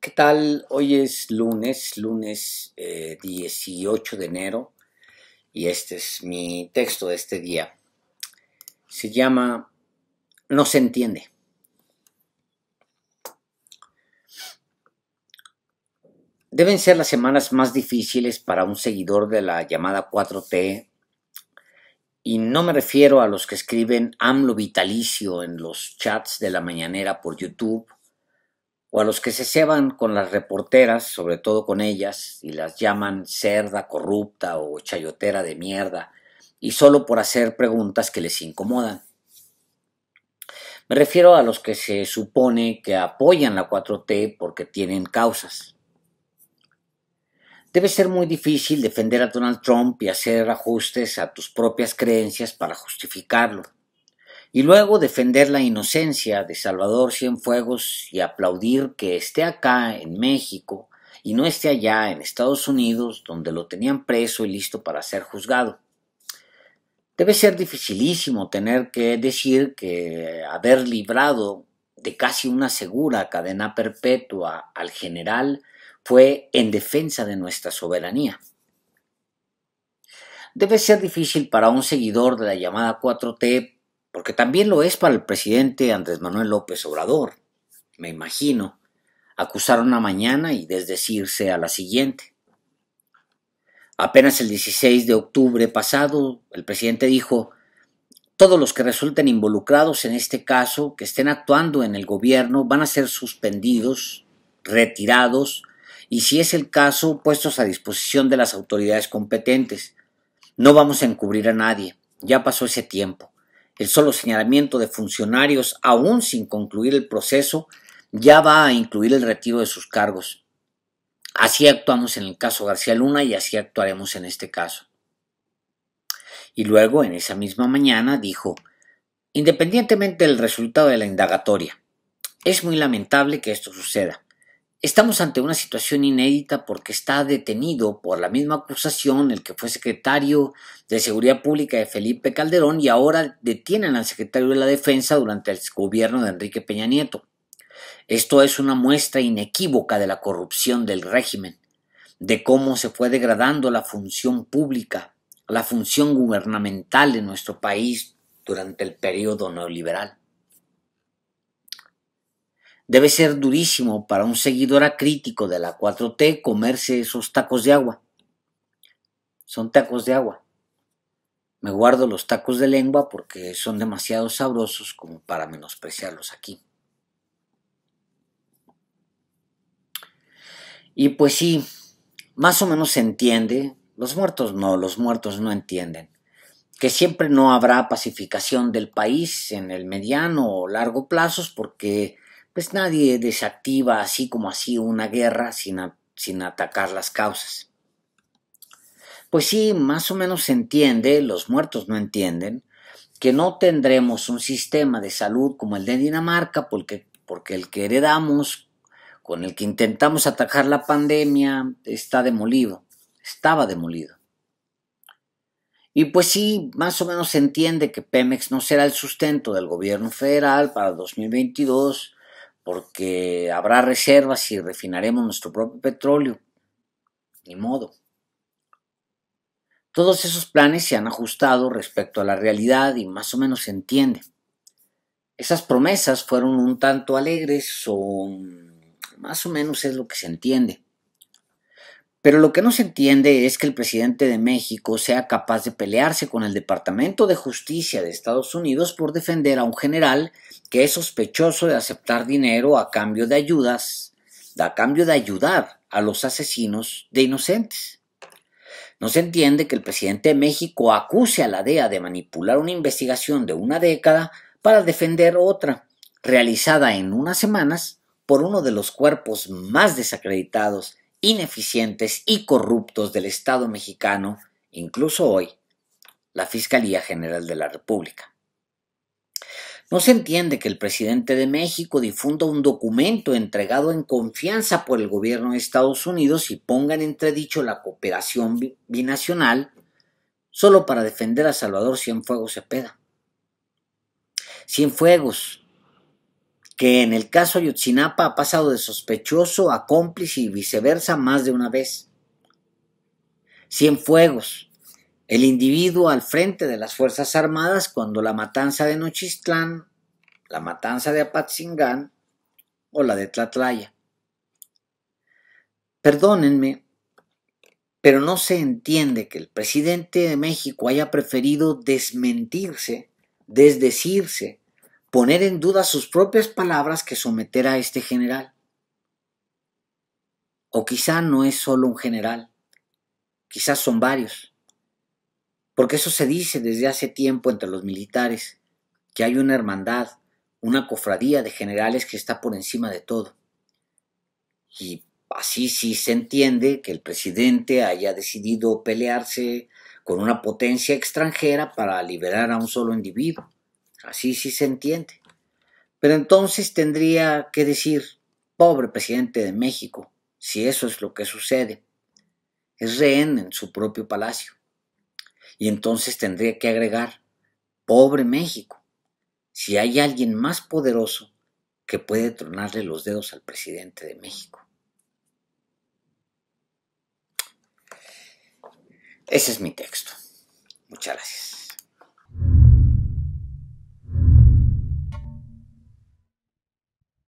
¿Qué tal? Hoy es lunes, lunes 18 eh, de enero y este es mi texto de este día. Se llama No se entiende. Deben ser las semanas más difíciles para un seguidor de la llamada 4T y no me refiero a los que escriben AMLO vitalicio en los chats de la mañanera por YouTube o a los que se ceban con las reporteras, sobre todo con ellas, y las llaman cerda, corrupta o chayotera de mierda, y solo por hacer preguntas que les incomodan. Me refiero a los que se supone que apoyan la 4T porque tienen causas. Debe ser muy difícil defender a Donald Trump y hacer ajustes a tus propias creencias para justificarlo y luego defender la inocencia de Salvador Cienfuegos y aplaudir que esté acá en México y no esté allá en Estados Unidos donde lo tenían preso y listo para ser juzgado. Debe ser dificilísimo tener que decir que haber librado de casi una segura cadena perpetua al general fue en defensa de nuestra soberanía. Debe ser difícil para un seguidor de la llamada 4T porque también lo es para el presidente Andrés Manuel López Obrador, me imagino, acusar una mañana y desdecirse a la siguiente. Apenas el 16 de octubre pasado, el presidente dijo, todos los que resulten involucrados en este caso, que estén actuando en el gobierno, van a ser suspendidos, retirados y, si es el caso, puestos a disposición de las autoridades competentes. No vamos a encubrir a nadie, ya pasó ese tiempo. El solo señalamiento de funcionarios, aún sin concluir el proceso, ya va a incluir el retiro de sus cargos. Así actuamos en el caso García Luna y así actuaremos en este caso. Y luego, en esa misma mañana, dijo, independientemente del resultado de la indagatoria, es muy lamentable que esto suceda. Estamos ante una situación inédita porque está detenido por la misma acusación el que fue secretario de Seguridad Pública de Felipe Calderón y ahora detienen al secretario de la Defensa durante el gobierno de Enrique Peña Nieto. Esto es una muestra inequívoca de la corrupción del régimen, de cómo se fue degradando la función pública, la función gubernamental de nuestro país durante el periodo neoliberal. Debe ser durísimo para un seguidor acrítico de la 4T comerse esos tacos de agua. Son tacos de agua. Me guardo los tacos de lengua porque son demasiado sabrosos como para menospreciarlos aquí. Y pues sí, más o menos se entiende, los muertos no, los muertos no entienden, que siempre no habrá pacificación del país en el mediano o largo plazo porque pues nadie desactiva así como así una guerra sin, atacar las causas. Pues sí, más o menos se entiende, los muertos no entienden, que no tendremos un sistema de salud como el de Dinamarca, porque, porque el que heredamos, con el que intentamos atacar la pandemia, está demolido, estaba demolido. Y pues sí, más o menos se entiende que Pemex no será el sustento del gobierno federal para 2022 porque habrá reservas y refinaremos nuestro propio petróleo. Ni modo. Todos esos planes se han ajustado respecto a la realidad y más o menos se entiende. Esas promesas fueron un tanto alegres o mm, más o menos es lo que se entiende. Pero lo que no se entiende es que el presidente de México sea capaz de pelearse con el Departamento de Justicia de Estados Unidos por defender a un general que es sospechoso de aceptar dinero a cambio de ayudas, a cambio de ayudar a los asesinos de inocentes. No se entiende que el presidente de México acuse a la DEA de manipular una investigación de una década para defender otra, realizada en unas semanas por uno de los cuerpos más desacreditados ineficientes y corruptos del Estado mexicano, incluso hoy, la Fiscalía General de la República. No se entiende que el presidente de México difunda un documento entregado en confianza por el gobierno de Estados Unidos y ponga en entredicho la cooperación binacional solo para defender a Salvador Cienfuegos Cepeda. Cienfuegos, que en el caso Yutzinapa ha pasado de sospechoso a cómplice y viceversa más de una vez. Cien fuegos, el individuo al frente de las Fuerzas Armadas cuando la matanza de Nochistlán, la matanza de Apatzingán o la de Tlatlaya. Perdónenme, pero no se entiende que el presidente de México haya preferido desmentirse, desdecirse, poner en duda sus propias palabras que someter a este general. O quizá no es solo un general, quizás son varios, porque eso se dice desde hace tiempo entre los militares, que hay una hermandad, una cofradía de generales que está por encima de todo. Y así sí se entiende que el presidente haya decidido pelearse con una potencia extranjera para liberar a un solo individuo. Así sí se entiende. Pero entonces tendría que decir, pobre presidente de México, si eso es lo que sucede. Es rehén en su propio palacio. Y entonces tendría que agregar, pobre México, si hay alguien más poderoso que puede tronarle los dedos al presidente de México. Ese es mi texto. Muchas gracias.